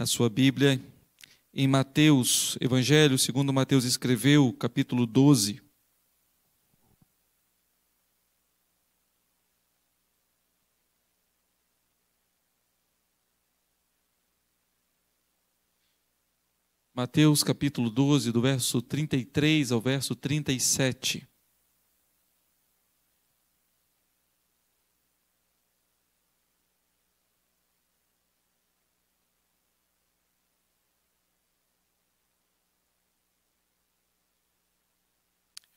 a sua Bíblia em Mateus, Evangelho segundo Mateus escreveu, capítulo 12. Mateus capítulo 12, do verso 33 ao verso 37.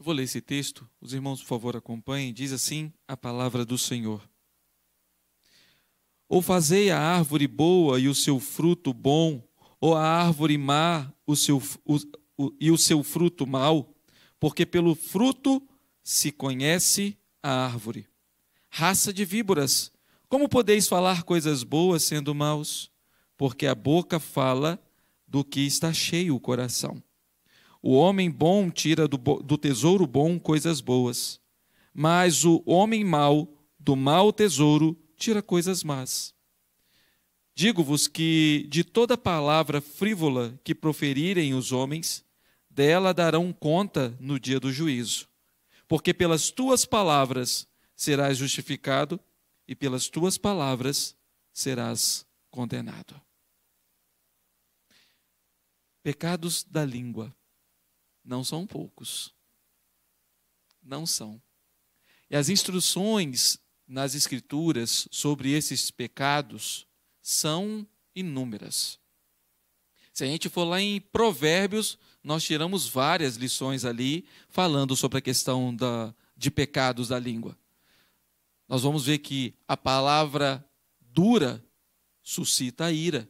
vou ler esse texto, os irmãos, por favor, acompanhem. Diz assim a palavra do Senhor: Ou fazei a árvore boa e o seu fruto bom, ou a árvore má o seu, o, o, e o seu fruto mau, porque pelo fruto se conhece a árvore. Raça de víboras, como podeis falar coisas boas sendo maus? Porque a boca fala do que está cheio o coração. O homem bom tira do, do tesouro bom coisas boas, mas o homem mau, do mau tesouro, tira coisas más. Digo-vos que de toda palavra frívola que proferirem os homens, dela darão conta no dia do juízo. Porque pelas tuas palavras serás justificado e pelas tuas palavras serás condenado. Pecados da língua. Não são poucos. Não são. E as instruções nas Escrituras sobre esses pecados são inúmeras. Se a gente for lá em Provérbios, nós tiramos várias lições ali falando sobre a questão da, de pecados da língua. Nós vamos ver que a palavra dura suscita ira.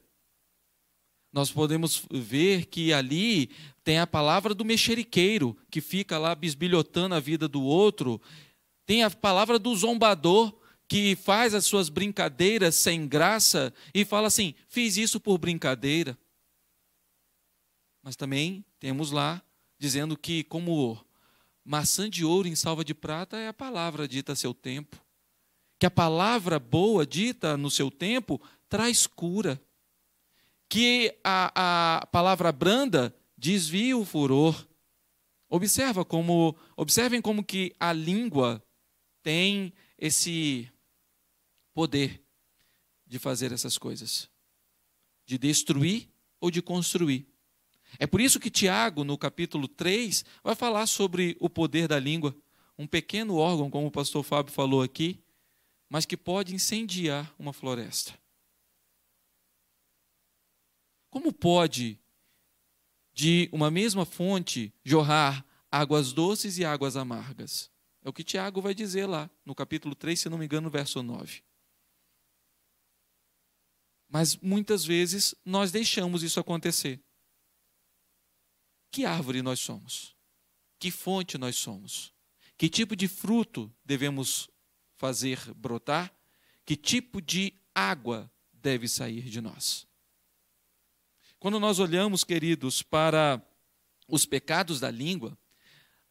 Nós podemos ver que ali tem a palavra do mexeriqueiro, que fica lá bisbilhotando a vida do outro, tem a palavra do zombador, que faz as suas brincadeiras sem graça e fala assim: fiz isso por brincadeira. Mas também temos lá dizendo que, como maçã de ouro em salva de prata, é a palavra dita a seu tempo. Que a palavra boa dita no seu tempo traz cura. Que a, a palavra branda desvia o furor. Observa como, observem como que a língua tem esse poder de fazer essas coisas, de destruir ou de construir. É por isso que Tiago, no capítulo 3, vai falar sobre o poder da língua, um pequeno órgão, como o pastor Fábio falou aqui, mas que pode incendiar uma floresta. Como pode de uma mesma fonte jorrar águas doces e águas amargas. É o que Tiago vai dizer lá, no capítulo 3, se não me engano, verso 9. Mas muitas vezes nós deixamos isso acontecer. Que árvore nós somos? Que fonte nós somos? Que tipo de fruto devemos fazer brotar? Que tipo de água deve sair de nós? Quando nós olhamos, queridos, para os pecados da língua,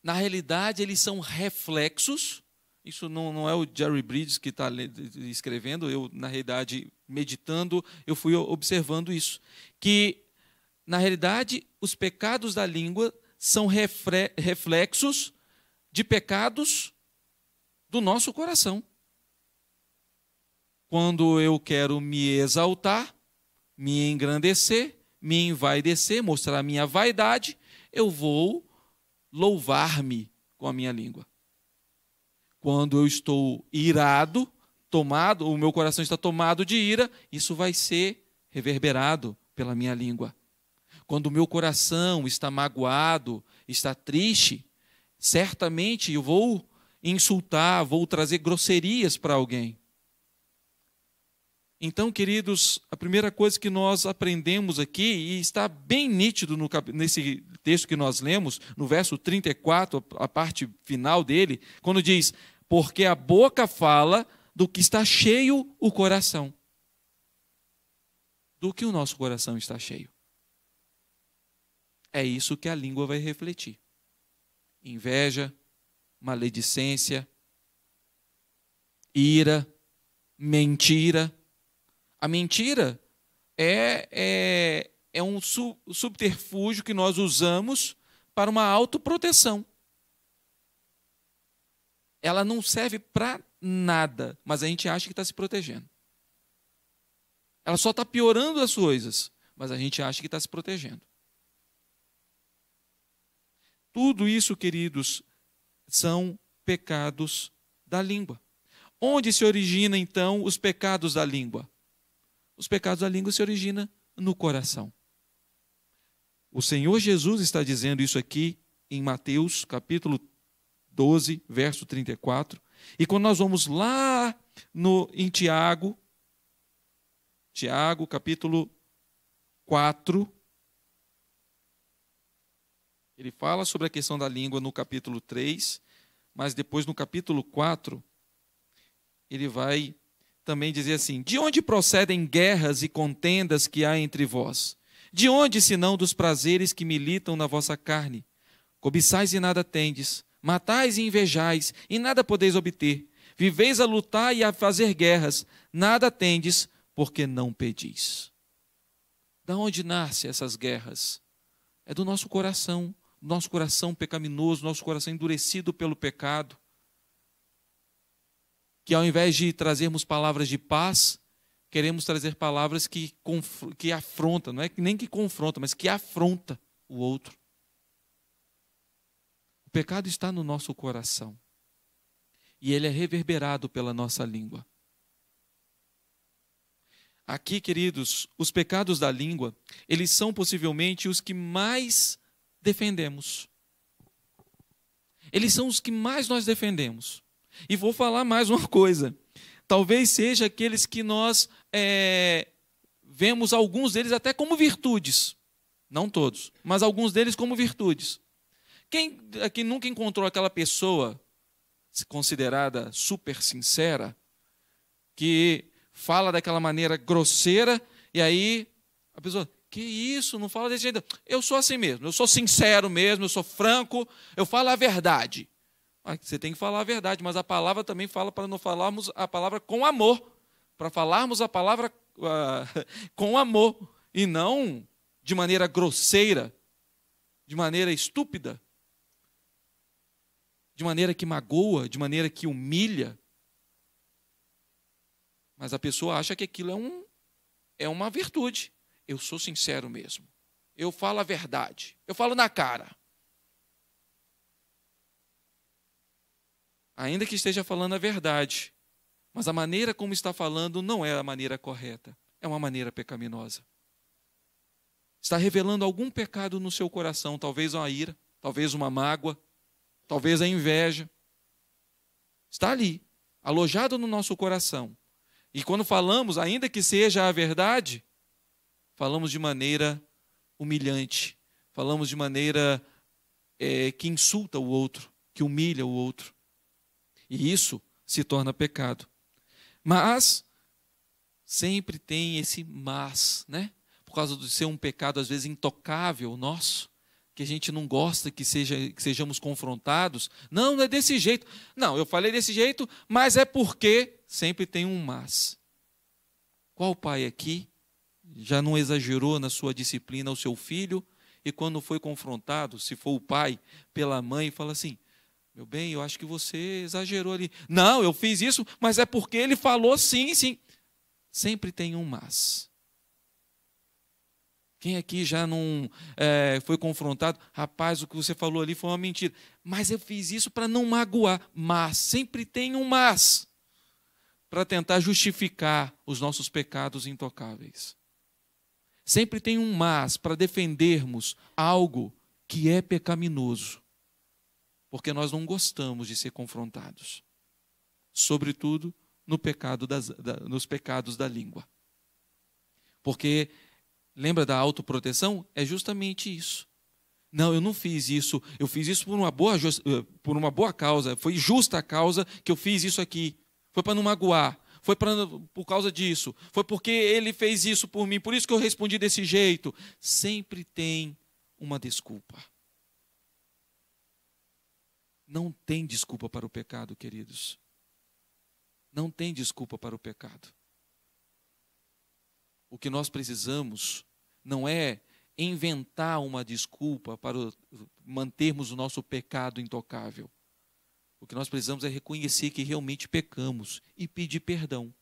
na realidade eles são reflexos. Isso não, não é o Jerry Bridges que está escrevendo, eu, na realidade, meditando, eu fui observando isso. Que, na realidade, os pecados da língua são reflexos de pecados do nosso coração. Quando eu quero me exaltar, me engrandecer, me envaidecer, mostrar a minha vaidade, eu vou louvar-me com a minha língua. Quando eu estou irado, tomado, o meu coração está tomado de ira, isso vai ser reverberado pela minha língua. Quando o meu coração está magoado, está triste, certamente eu vou insultar, vou trazer grosserias para alguém. Então, queridos, a primeira coisa que nós aprendemos aqui, e está bem nítido no, nesse texto que nós lemos, no verso 34, a parte final dele, quando diz: Porque a boca fala do que está cheio o coração. Do que o nosso coração está cheio. É isso que a língua vai refletir: inveja, maledicência, ira, mentira a mentira é, é, é um sub, subterfúgio que nós usamos para uma autoproteção. Ela não serve para nada, mas a gente acha que está se protegendo. Ela só está piorando as coisas, mas a gente acha que está se protegendo. Tudo isso, queridos, são pecados da língua. Onde se origina então os pecados da língua? os pecados da língua se originam no coração. O Senhor Jesus está dizendo isso aqui em Mateus, capítulo 12, verso 34. E quando nós vamos lá no, em Tiago, Tiago, capítulo 4, ele fala sobre a questão da língua no capítulo 3, mas depois no capítulo 4, ele vai também dizia assim: De onde procedem guerras e contendas que há entre vós? De onde, senão, dos prazeres que militam na vossa carne? Cobiçais e nada tendes, matais e invejais, e nada podeis obter. Viveis a lutar e a fazer guerras, nada tendes, porque não pedis. Da onde nascem essas guerras? É do nosso coração, do nosso coração pecaminoso, nosso coração endurecido pelo pecado que ao invés de trazermos palavras de paz, queremos trazer palavras que, que afrontam, não é nem que confrontam, mas que afronta o outro. O pecado está no nosso coração e ele é reverberado pela nossa língua. Aqui, queridos, os pecados da língua, eles são possivelmente os que mais defendemos. Eles são os que mais nós defendemos. E vou falar mais uma coisa. Talvez seja aqueles que nós é, vemos alguns deles até como virtudes. Não todos, mas alguns deles como virtudes. Quem aqui é, nunca encontrou aquela pessoa considerada super sincera, que fala daquela maneira grosseira, e aí a pessoa, que isso, não fala desse jeito. Eu sou assim mesmo, eu sou sincero mesmo, eu sou franco, eu falo a verdade. Ah, você tem que falar a verdade, mas a palavra também fala para não falarmos a palavra com amor, para falarmos a palavra uh, com amor e não de maneira grosseira, de maneira estúpida, de maneira que magoa, de maneira que humilha. Mas a pessoa acha que aquilo é, um, é uma virtude. Eu sou sincero mesmo. Eu falo a verdade. Eu falo na cara. ainda que esteja falando a verdade, mas a maneira como está falando não é a maneira correta, é uma maneira pecaminosa. Está revelando algum pecado no seu coração, talvez uma ira, talvez uma mágoa, talvez a inveja. Está ali, alojado no nosso coração. E quando falamos, ainda que seja a verdade, falamos de maneira humilhante, falamos de maneira é, que insulta o outro, que humilha o outro. E isso se torna pecado. Mas sempre tem esse mas, né? Por causa de ser um pecado às vezes intocável nosso, que a gente não gosta que, seja, que sejamos confrontados. Não, não é desse jeito. Não, eu falei desse jeito, mas é porque sempre tem um mas. Qual pai aqui já não exagerou na sua disciplina ao seu filho e quando foi confrontado, se for o pai, pela mãe, fala assim: meu bem, eu acho que você exagerou ali. Não, eu fiz isso, mas é porque ele falou sim, sim. Sempre tem um mas. Quem aqui já não é, foi confrontado? Rapaz, o que você falou ali foi uma mentira. Mas eu fiz isso para não magoar. Mas sempre tem um mas para tentar justificar os nossos pecados intocáveis. Sempre tem um mas para defendermos algo que é pecaminoso porque nós não gostamos de ser confrontados, sobretudo no pecado das, da, nos pecados da língua. Porque, lembra da autoproteção? É justamente isso. Não, eu não fiz isso, eu fiz isso por uma boa, eh, por uma boa causa, foi justa a causa que eu fiz isso aqui, foi para não magoar, foi pra, por causa disso, foi porque ele fez isso por mim, por isso que eu respondi desse jeito. Sempre tem uma desculpa. Não tem desculpa para o pecado, queridos. Não tem desculpa para o pecado. O que nós precisamos não é inventar uma desculpa para mantermos o nosso pecado intocável. O que nós precisamos é reconhecer que realmente pecamos e pedir perdão.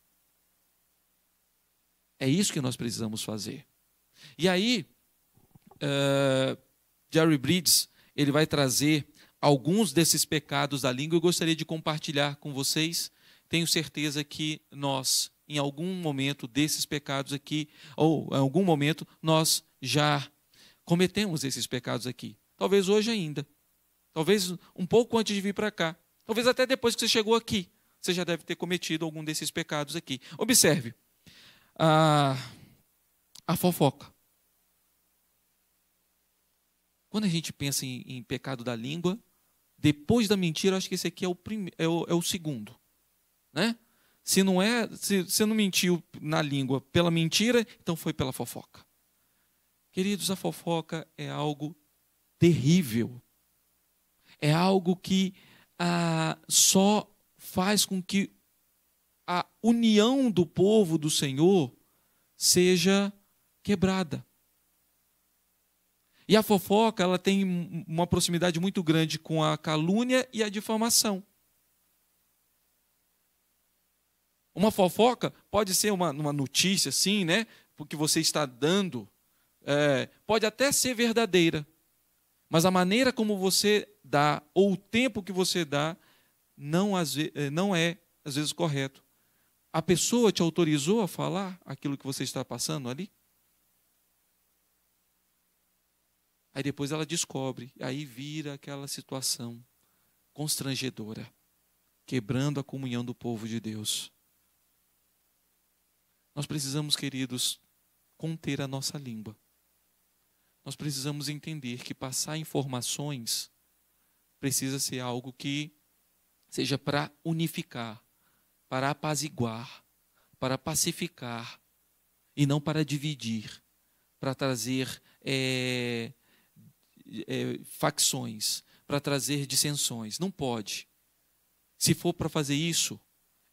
É isso que nós precisamos fazer. E aí, uh, Jerry Bridges ele vai trazer alguns desses pecados da língua, eu gostaria de compartilhar com vocês. Tenho certeza que nós, em algum momento desses pecados aqui, ou em algum momento, nós já cometemos esses pecados aqui. Talvez hoje ainda. Talvez um pouco antes de vir para cá. Talvez até depois que você chegou aqui. Você já deve ter cometido algum desses pecados aqui. Observe. A, a fofoca. Quando a gente pensa em, em pecado da língua, depois da mentira, acho que esse aqui é o, prime, é o, é o segundo. Né? Se não é, se você não mentiu na língua pela mentira, então foi pela fofoca. Queridos, a fofoca é algo terrível. É algo que ah, só faz com que a união do povo do Senhor seja quebrada. E a fofoca ela tem uma proximidade muito grande com a calúnia e a difamação. Uma fofoca pode ser uma, uma notícia, sim, né? Porque você está dando, é, pode até ser verdadeira, mas a maneira como você dá ou o tempo que você dá não, às eh, não é às vezes correto. A pessoa te autorizou a falar aquilo que você está passando ali? Aí depois ela descobre, aí vira aquela situação constrangedora, quebrando a comunhão do povo de Deus. Nós precisamos, queridos, conter a nossa língua. Nós precisamos entender que passar informações precisa ser algo que seja para unificar, para apaziguar, para pacificar e não para dividir, para trazer é, é, facções, para trazer dissensões. Não pode. Se for para fazer isso,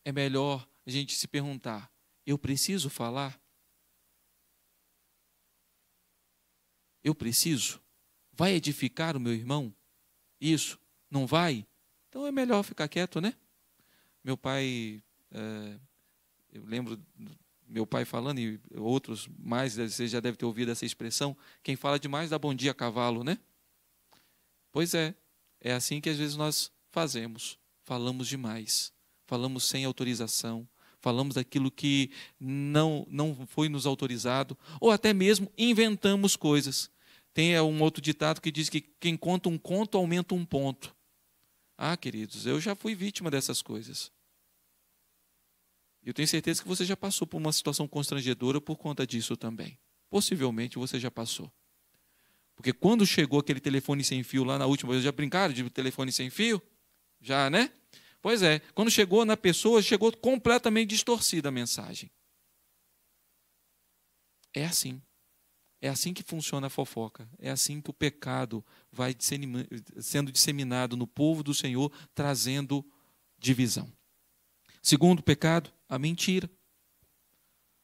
é melhor a gente se perguntar: eu preciso falar? Eu preciso? Vai edificar o meu irmão? Isso? Não vai? Então é melhor ficar quieto, né? Meu pai, é, eu lembro meu pai falando e outros mais, vocês já deve ter ouvido essa expressão, quem fala demais dá bom dia a cavalo, né? Pois é, é assim que às vezes nós fazemos, falamos demais, falamos sem autorização, falamos daquilo que não não foi nos autorizado, ou até mesmo inventamos coisas. Tem é, um outro ditado que diz que quem conta um conto aumenta um ponto. Ah, queridos, eu já fui vítima dessas coisas. Eu tenho certeza que você já passou por uma situação constrangedora por conta disso também. Possivelmente você já passou. Porque quando chegou aquele telefone sem fio lá na última vez, já brincaram de telefone sem fio? Já, né? Pois é, quando chegou na pessoa, chegou completamente distorcida a mensagem. É assim. É assim que funciona a fofoca. É assim que o pecado vai sendo disseminado no povo do Senhor, trazendo divisão. Segundo pecado, a mentira.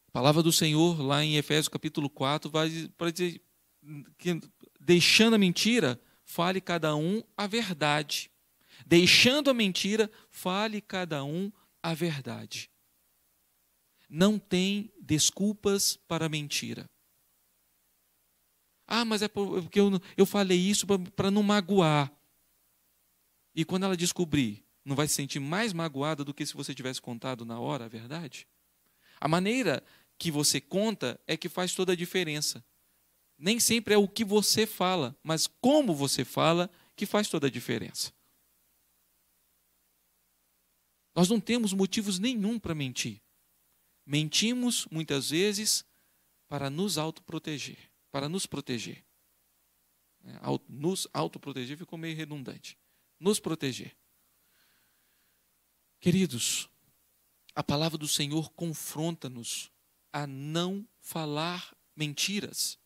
A palavra do Senhor, lá em Efésios capítulo 4, vai para dizer que, deixando a mentira, fale cada um a verdade. Deixando a mentira, fale cada um a verdade. Não tem desculpas para a mentira. Ah, mas é, é porque eu, eu falei isso para não magoar. E quando ela descobrir não vai se sentir mais magoada do que se você tivesse contado na hora a verdade? A maneira que você conta é que faz toda a diferença. Nem sempre é o que você fala, mas como você fala que faz toda a diferença. Nós não temos motivos nenhum para mentir. Mentimos muitas vezes para nos autoproteger, para nos proteger. É, nos autoproteger ficou meio redundante. Nos proteger. Queridos, a palavra do Senhor confronta-nos a não falar mentiras,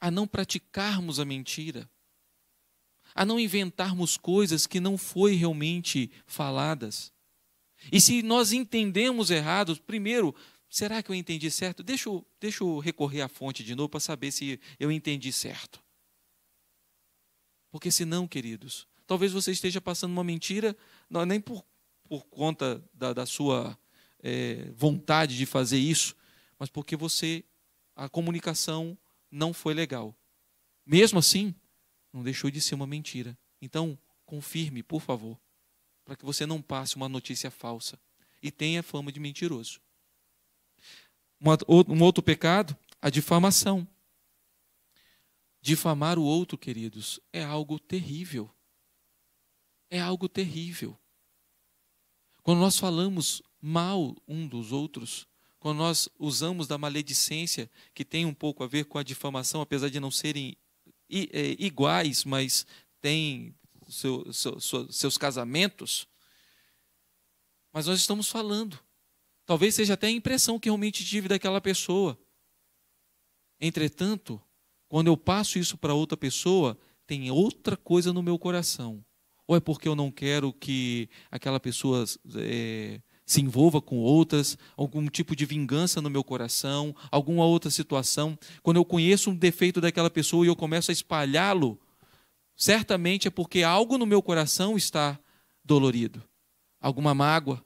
a não praticarmos a mentira, a não inventarmos coisas que não foi realmente faladas. E se nós entendemos errado, primeiro, será que eu entendi certo? Deixa eu, deixa eu recorrer à fonte de novo para saber se eu entendi certo. Porque senão, queridos, talvez você esteja passando uma mentira, não, nem por por conta da, da sua é, vontade de fazer isso, mas porque você, a comunicação não foi legal. Mesmo assim, não deixou de ser uma mentira. Então, confirme, por favor, para que você não passe uma notícia falsa e tenha fama de mentiroso. Um outro pecado, a difamação. Difamar o outro, queridos, é algo terrível. É algo terrível. Quando nós falamos mal um dos outros, quando nós usamos da maledicência, que tem um pouco a ver com a difamação, apesar de não serem é, iguais, mas têm seu, seu, seus casamentos, mas nós estamos falando. Talvez seja até a impressão que realmente tive daquela pessoa. Entretanto, quando eu passo isso para outra pessoa, tem outra coisa no meu coração ou é porque eu não quero que aquela pessoa é, se envolva com outras, algum tipo de vingança no meu coração, alguma outra situação. Quando eu conheço um defeito daquela pessoa e eu começo a espalhá-lo, certamente é porque algo no meu coração está dolorido. Alguma mágoa,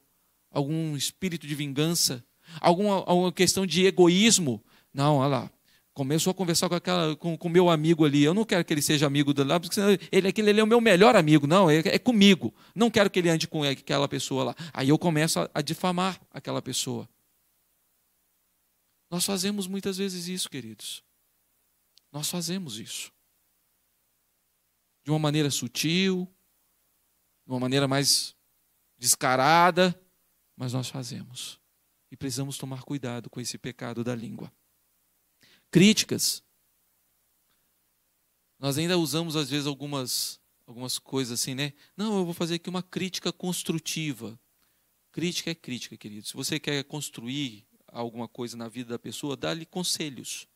algum espírito de vingança, alguma, alguma questão de egoísmo. Não, olha lá, Começou a conversar com aquela, com o meu amigo ali. Eu não quero que ele seja amigo do lá, porque senão ele, aquele, ele é o meu melhor amigo. Não, é, é comigo. Não quero que ele ande com aquela pessoa lá. Aí eu começo a, a difamar aquela pessoa. Nós fazemos muitas vezes isso, queridos. Nós fazemos isso. De uma maneira sutil, de uma maneira mais descarada, mas nós fazemos. E precisamos tomar cuidado com esse pecado da língua críticas. Nós ainda usamos, às vezes, algumas, algumas coisas assim, né? Não, eu vou fazer aqui uma crítica construtiva. Crítica é crítica, querido. Se você quer construir alguma coisa na vida da pessoa, dá-lhe conselhos.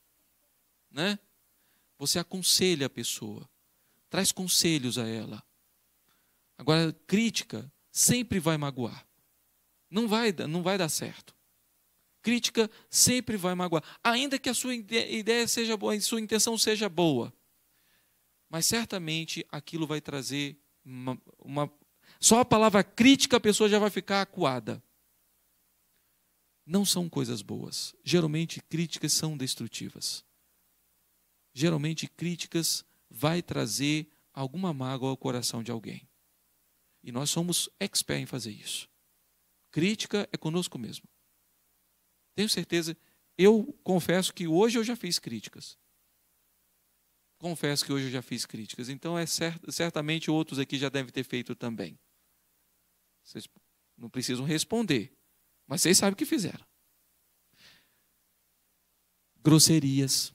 Né? Você aconselha a pessoa, traz conselhos a ela. Agora, crítica sempre vai magoar. Não vai, não vai dar certo crítica sempre vai magoar, ainda que a sua ideia seja boa, a sua intenção seja boa. Mas certamente aquilo vai trazer uma, uma só a palavra crítica a pessoa já vai ficar acuada. Não são coisas boas. Geralmente críticas são destrutivas. Geralmente críticas vai trazer alguma mágoa ao coração de alguém. E nós somos expert em fazer isso. Crítica é conosco mesmo. Tenho certeza. Eu confesso que hoje eu já fiz críticas. Confesso que hoje eu já fiz críticas. Então, é cert, certamente outros aqui já devem ter feito também. Vocês não precisam responder, mas vocês sabem o que fizeram. Grosserias.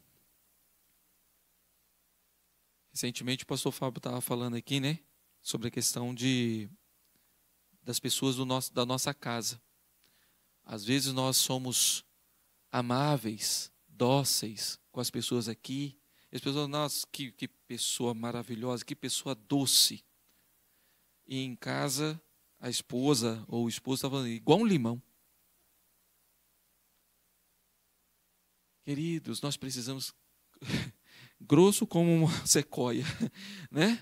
Recentemente o pastor Fábio estava falando aqui, né? Sobre a questão de das pessoas do nosso, da nossa casa. Às vezes nós somos amáveis, dóceis com as pessoas aqui. as pessoas, nossa, que, que pessoa maravilhosa, que pessoa doce. E em casa, a esposa ou o esposo está falando, igual um limão. Queridos, nós precisamos, grosso como uma sequoia, né?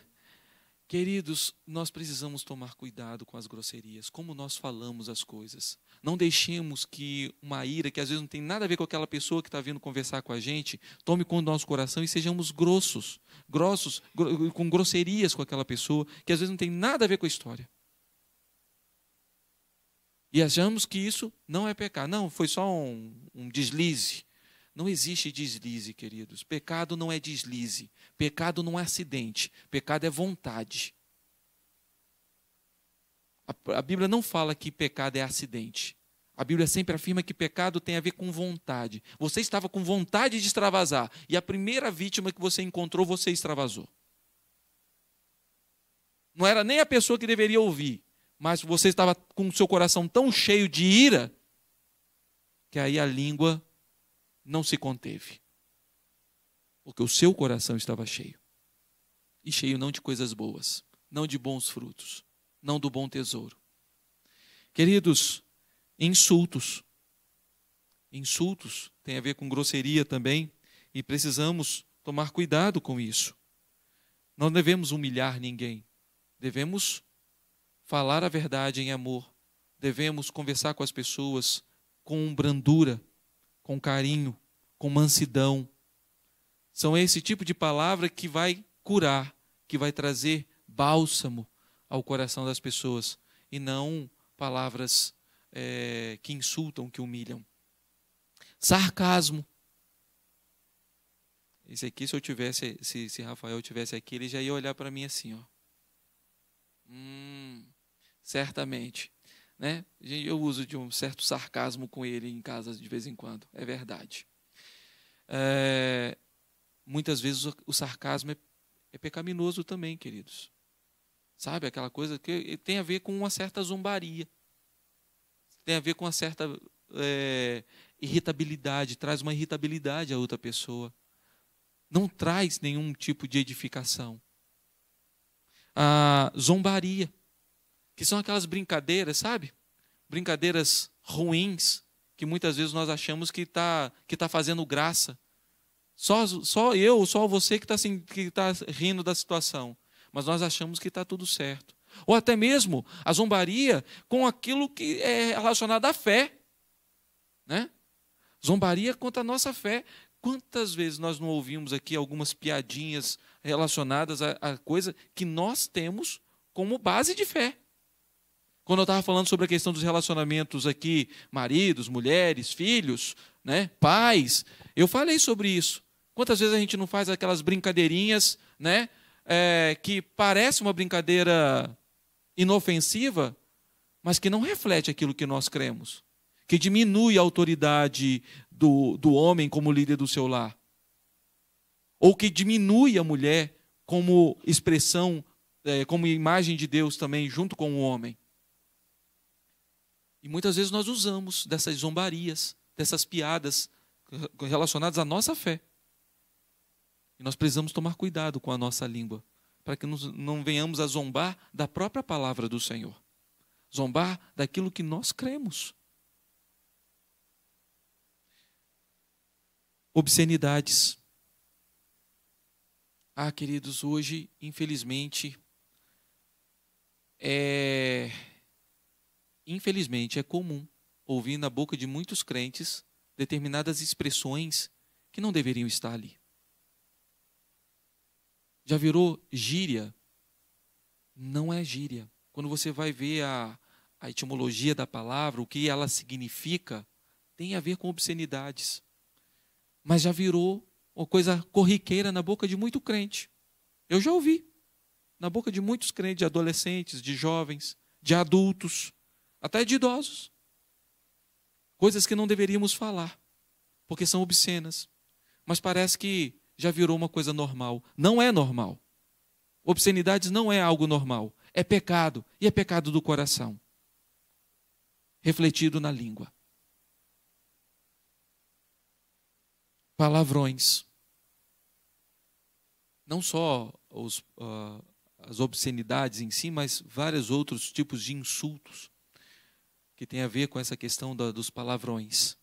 Queridos, nós precisamos tomar cuidado com as grosserias, como nós falamos as coisas. Não deixemos que uma ira, que às vezes não tem nada a ver com aquela pessoa que está vindo conversar com a gente, tome conta do nosso coração e sejamos grossos, grossos, com grosserias com aquela pessoa, que às vezes não tem nada a ver com a história. E achamos que isso não é pecar. Não, foi só um, um deslize. Não existe deslize, queridos. Pecado não é deslize. Pecado não é acidente. Pecado é vontade. A, Bíblia não fala que pecado é acidente. A Bíblia sempre afirma que pecado tem a ver com vontade. Você estava com vontade de extravasar e a primeira vítima que você encontrou, você extravasou. Não era nem a pessoa que deveria ouvir, mas você estava com o seu coração tão cheio de ira que aí a língua não se conteve. Porque o seu coração estava cheio. E cheio não de coisas boas, não de bons frutos, não do bom tesouro. Queridos, insultos. Insultos têm a ver com grosseria também e precisamos tomar cuidado com isso. Não devemos humilhar ninguém. Devemos falar a verdade em amor. Devemos conversar com as pessoas com brandura, com carinho, com mansidão. São esse tipo de palavra que vai curar, que vai trazer bálsamo ao coração das pessoas e não palavras é, que insultam, que humilham. Sarcasmo. Esse aqui, se eu tivesse, se, se Rafael tivesse aqui, ele já ia olhar para mim assim, ó. Hum, certamente, né? Eu uso de um certo sarcasmo com ele em casa de vez em quando, é verdade. É, muitas vezes o sarcasmo é, é pecaminoso também, queridos. Sabe, aquela coisa que tem a ver com uma certa zombaria. Tem a ver com uma certa é, irritabilidade, traz uma irritabilidade à outra pessoa. Não traz nenhum tipo de edificação. A zombaria, que são aquelas brincadeiras, sabe? Brincadeiras ruins, que muitas vezes nós achamos que está que tá fazendo graça. Só, só eu, só você que está assim, que tá rindo da situação mas nós achamos que está tudo certo. Ou até mesmo a zombaria com aquilo que é relacionado à fé. Né? Zombaria contra a nossa fé. Quantas vezes nós não ouvimos aqui algumas piadinhas relacionadas à coisa que nós temos como base de fé? Quando eu estava falando sobre a questão dos relacionamentos aqui, maridos, mulheres, filhos, né, pais, eu falei sobre isso. Quantas vezes a gente não faz aquelas brincadeirinhas, né, é, que parece uma brincadeira inofensiva, mas que não reflete aquilo que nós cremos, que diminui a autoridade do, do homem como líder do seu lar, ou que diminui a mulher como expressão, é, como imagem de Deus também, junto com o homem. E muitas vezes nós usamos dessas zombarias, dessas piadas relacionadas à nossa fé. E nós precisamos tomar cuidado com a nossa língua, para que não venhamos a zombar da própria palavra do Senhor, zombar daquilo que nós cremos. Obscenidades. Ah, queridos, hoje, infelizmente, é infelizmente é comum ouvir na boca de muitos crentes determinadas expressões que não deveriam estar ali já virou gíria. Não é gíria. Quando você vai ver a, a etimologia da palavra, o que ela significa, tem a ver com obscenidades. Mas já virou uma coisa corriqueira na boca de muito crente. Eu já ouvi. Na boca de muitos crentes, de adolescentes, de jovens, de adultos, até de idosos. Coisas que não deveríamos falar, porque são obscenas. Mas parece que já virou uma coisa normal. Não é normal. Obscenidades não é algo normal. É pecado. E é pecado do coração refletido na língua. Palavrões. Não só os, uh, as obscenidades em si, mas vários outros tipos de insultos que têm a ver com essa questão da, dos palavrões.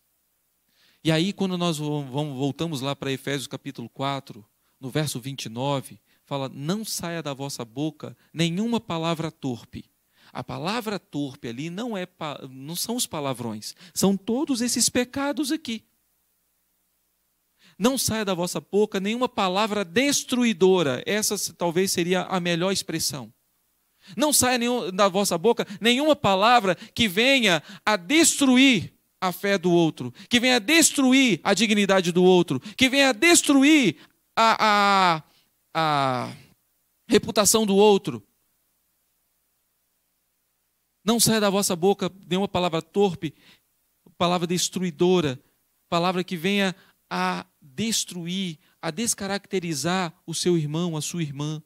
E aí, quando nós voltamos lá para Efésios capítulo 4, no verso 29, fala: Não saia da vossa boca nenhuma palavra torpe. A palavra torpe ali não, é, não são os palavrões, são todos esses pecados aqui. Não saia da vossa boca nenhuma palavra destruidora, essa talvez seria a melhor expressão. Não saia nenhum, da vossa boca nenhuma palavra que venha a destruir a fé do outro, que venha destruir a dignidade do outro, que venha destruir a, a, a reputação do outro. Não saia da vossa boca nenhuma palavra torpe, palavra destruidora, palavra que venha a destruir, a descaracterizar o seu irmão, a sua irmã.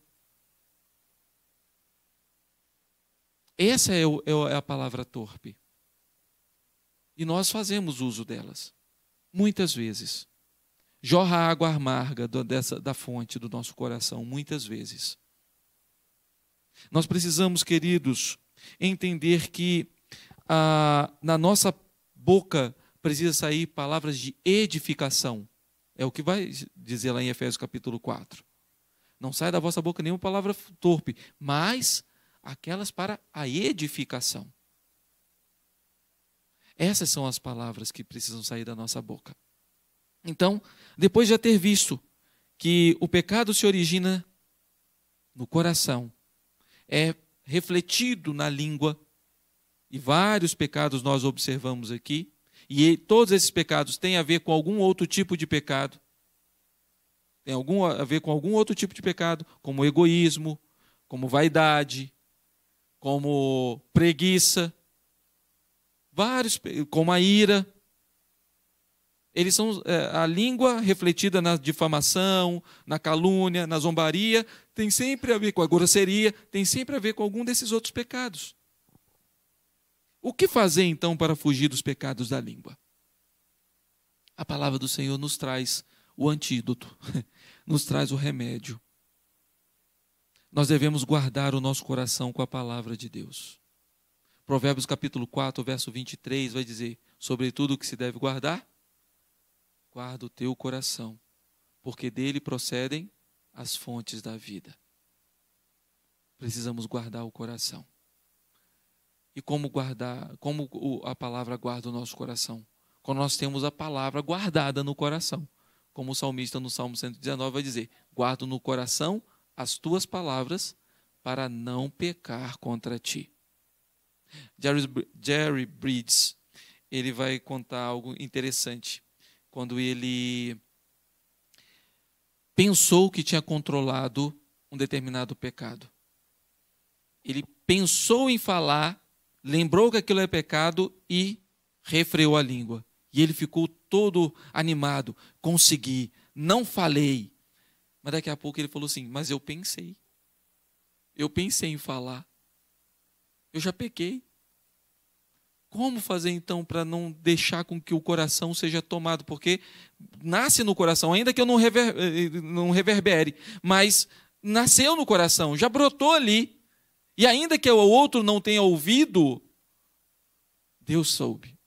Essa é, o, é, é a palavra torpe. E nós fazemos uso delas, muitas vezes. Jorra água amarga dessa, da fonte do nosso coração, muitas vezes. Nós precisamos, queridos, entender que ah, na nossa boca precisa sair palavras de edificação. É o que vai dizer lá em Efésios capítulo 4. Não sai da vossa boca nenhuma palavra torpe, mas aquelas para a edificação. Essas são as palavras que precisam sair da nossa boca. Então, depois de ter visto que o pecado se origina no coração, é refletido na língua, e vários pecados nós observamos aqui, e todos esses pecados têm a ver com algum outro tipo de pecado, tem algum, a ver com algum outro tipo de pecado, como egoísmo, como vaidade, como preguiça, vários, como a ira. Eles são é, a língua refletida na difamação, na calúnia, na zombaria, tem sempre a ver com a grosseria, tem sempre a ver com algum desses outros pecados. O que fazer então para fugir dos pecados da língua? A palavra do Senhor nos traz o antídoto, nos traz o remédio. Nós devemos guardar o nosso coração com a palavra de Deus. Provérbios capítulo 4, verso 23 vai dizer: Sobre tudo o que se deve guardar, guarda o teu coração, porque dele procedem as fontes da vida. Precisamos guardar o coração. E como guardar, como a palavra guarda o nosso coração? Quando nós temos a palavra guardada no coração. Como o salmista no Salmo 119 vai dizer: Guardo no coração as tuas palavras para não pecar contra ti. Jerry, Jerry ele vai contar algo interessante. Quando ele pensou que tinha controlado um determinado pecado. Ele pensou em falar, lembrou que aquilo é pecado e refreou a língua. E ele ficou todo animado, consegui, não falei. Mas daqui a pouco ele falou assim: Mas eu pensei. Eu pensei em falar. Eu já pequei. Como fazer então para não deixar com que o coração seja tomado? Porque nasce no coração, ainda que eu não, rever, eh, não reverbere, mas nasceu no coração, já brotou ali. E ainda que o outro não tenha ouvido, Deus soube.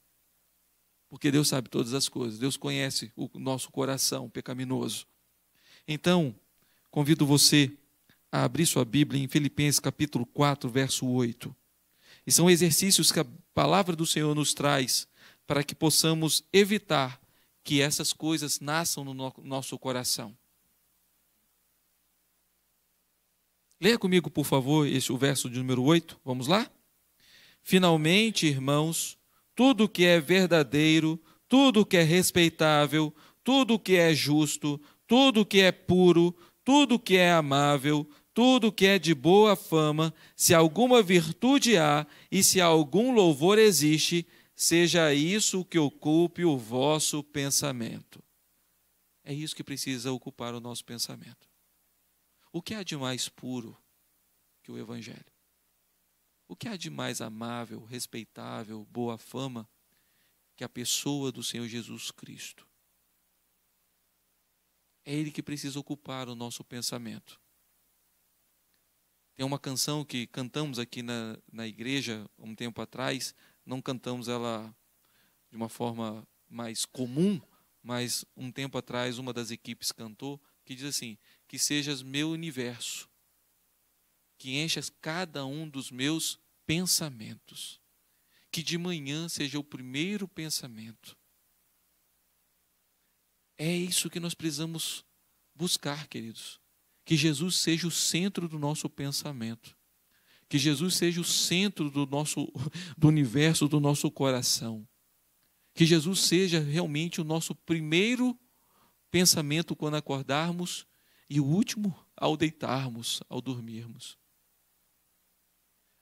Porque Deus sabe todas as coisas, Deus conhece o nosso coração pecaminoso. Então, convido você a abrir sua Bíblia em Filipenses capítulo 4, verso 8. E são exercícios que a palavra do Senhor nos traz para que possamos evitar que essas coisas nasçam no nosso coração. Leia comigo, por favor, esse o verso de número 8. Vamos lá? Finalmente, irmãos, tudo que é verdadeiro, tudo que é respeitável, tudo que é justo, tudo que é puro, tudo que é amável, tudo que é de boa fama, se alguma virtude há e se algum louvor existe, seja isso que ocupe o vosso pensamento. É isso que precisa ocupar o nosso pensamento. O que há de mais puro que o Evangelho? O que há de mais amável, respeitável, boa fama que a pessoa do Senhor Jesus Cristo? É Ele que precisa ocupar o nosso pensamento. Tem uma canção que cantamos aqui na, na igreja um tempo atrás, não cantamos ela de uma forma mais comum, mas um tempo atrás uma das equipes cantou, que diz assim: Que sejas meu universo, que enchas cada um dos meus pensamentos, que de manhã seja o primeiro pensamento. É isso que nós precisamos buscar, queridos que Jesus seja o centro do nosso pensamento, que Jesus seja o centro do nosso do universo, do nosso coração. Que Jesus seja realmente o nosso primeiro pensamento quando acordarmos e o último ao deitarmos, ao dormirmos.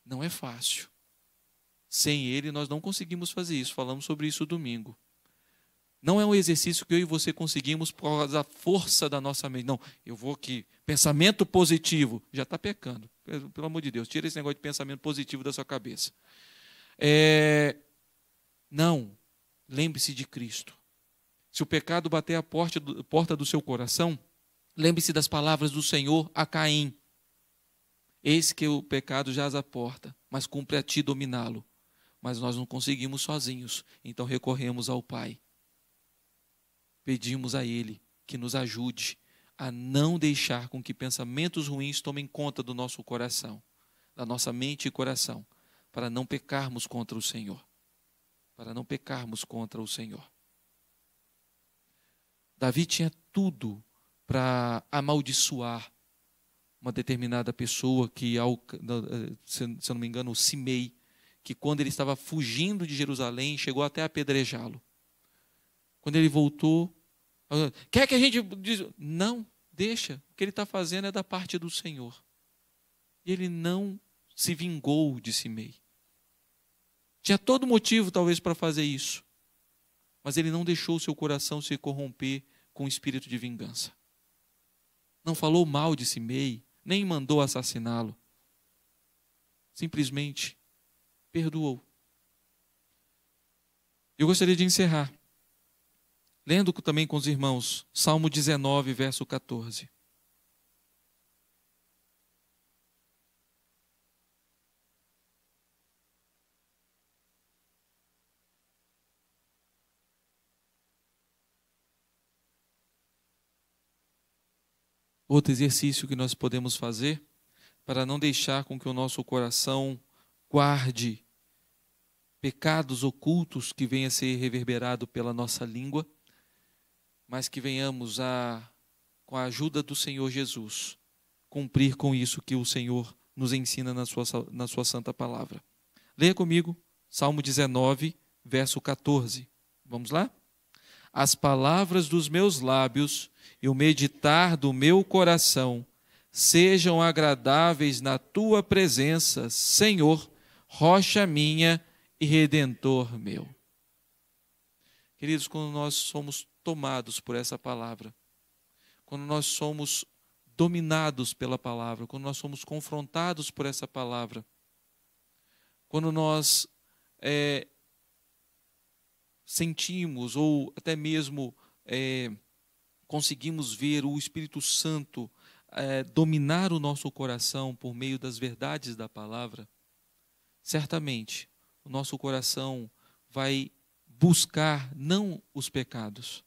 Não é fácil. Sem ele nós não conseguimos fazer isso. Falamos sobre isso domingo. Não é um exercício que eu e você conseguimos por causa da força da nossa mente. Não, eu vou aqui. Pensamento positivo. Já está pecando. Pelo amor de Deus, tira esse negócio de pensamento positivo da sua cabeça. É... Não. Lembre-se de Cristo. Se o pecado bater a porta do seu coração, lembre-se das palavras do Senhor a Caim. Eis que o pecado jaz a porta, mas cumpre a ti dominá-lo. Mas nós não conseguimos sozinhos, então recorremos ao Pai pedimos a Ele que nos ajude a não deixar com que pensamentos ruins tomem conta do nosso coração, da nossa mente e coração, para não pecarmos contra o Senhor. Para não pecarmos contra o Senhor. Davi tinha tudo para amaldiçoar uma determinada pessoa que, se eu não me engano, o Simei, que quando ele estava fugindo de Jerusalém, chegou até a apedrejá-lo. Quando ele voltou, quer que a gente diz, não, deixa, o que ele está fazendo é da parte do Senhor. Ele não se vingou de Simei. Tinha todo motivo, talvez, para fazer isso, mas ele não deixou seu coração se corromper com o espírito de vingança. Não falou mal de Simei, nem mandou assassiná-lo. Simplesmente perdoou. Eu gostaria de encerrar Lendo também com os irmãos, Salmo 19, verso 14. Outro exercício que nós podemos fazer para não deixar com que o nosso coração guarde pecados ocultos que venha a ser reverberado pela nossa língua mas que venhamos a, com a ajuda do Senhor Jesus, cumprir com isso que o Senhor nos ensina na sua, na sua santa palavra. Leia comigo Salmo 19, verso 14. Vamos lá? As palavras dos meus lábios e o meditar do meu coração sejam agradáveis na tua presença, Senhor, rocha minha e redentor meu. Queridos, quando nós somos tomados por essa palavra, quando nós somos dominados pela palavra, quando nós somos confrontados por essa palavra, quando nós é, sentimos ou até mesmo é, conseguimos ver o Espírito Santo é, dominar o nosso coração por meio das verdades da palavra, certamente o nosso coração vai buscar não os pecados,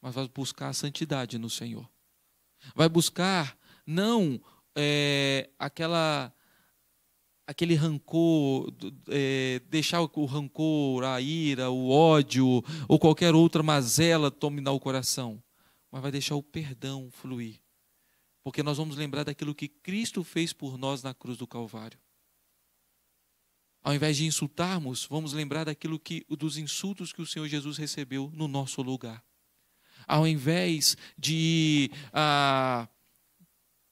mas vai buscar a santidade no Senhor. Vai buscar não é, aquela aquele rancor, é, deixar o rancor, a ira, o ódio ou qualquer outra mazela dominar o coração, mas vai deixar o perdão fluir. Porque nós vamos lembrar daquilo que Cristo fez por nós na cruz do Calvário. Ao invés de insultarmos, vamos lembrar daquilo que dos insultos que o Senhor Jesus recebeu no nosso lugar ao invés de ah,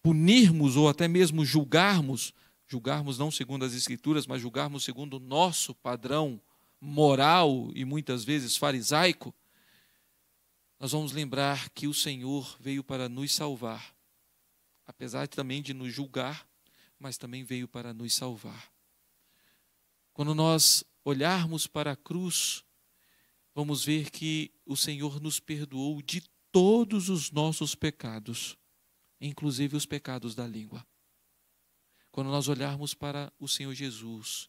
punirmos ou até mesmo julgarmos, julgarmos não segundo as Escrituras, mas julgarmos segundo o nosso padrão moral e muitas vezes farisaico, nós vamos lembrar que o Senhor veio para nos salvar, apesar também de nos julgar, mas também veio para nos salvar. Quando nós olharmos para a cruz, vamos ver que o Senhor nos perdoou de todos os nossos pecados, inclusive os pecados da língua. Quando nós olharmos para o Senhor Jesus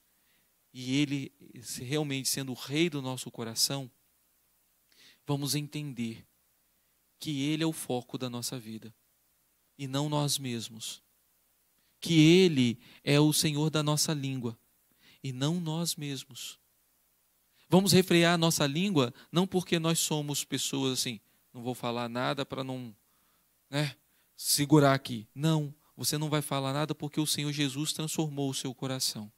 e Ele realmente sendo o Rei do nosso coração, vamos entender que Ele é o foco da nossa vida e não nós mesmos. Que Ele é o Senhor da nossa língua e não nós mesmos. Vamos refrear nossa língua não porque nós somos pessoas assim, não vou falar nada para não né, segurar aqui. Não, você não vai falar nada porque o Senhor Jesus transformou o seu coração.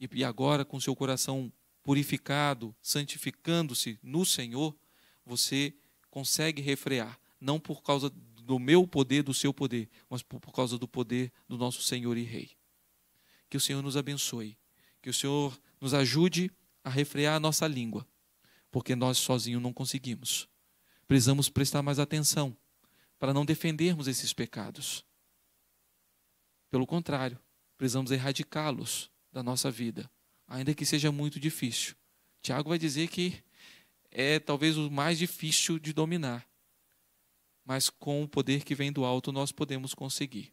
E agora, com seu coração purificado, santificando-se no Senhor, você consegue refrear, não por causa do meu poder, do seu poder, mas por causa do poder do nosso Senhor e Rei. Que o Senhor nos abençoe, que o Senhor nos ajude a refrear a nossa língua, porque nós sozinhos não conseguimos. Precisamos prestar mais atenção para não defendermos esses pecados. Pelo contrário, precisamos erradicá-los da nossa vida, ainda que seja muito difícil. Tiago vai dizer que é talvez o mais difícil de dominar, mas com o poder que vem do alto nós podemos conseguir.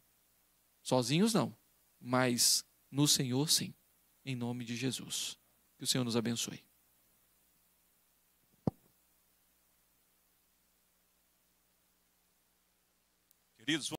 Sozinhos não, mas no Senhor sim em nome de Jesus. Que o Senhor nos abençoe. Queridos,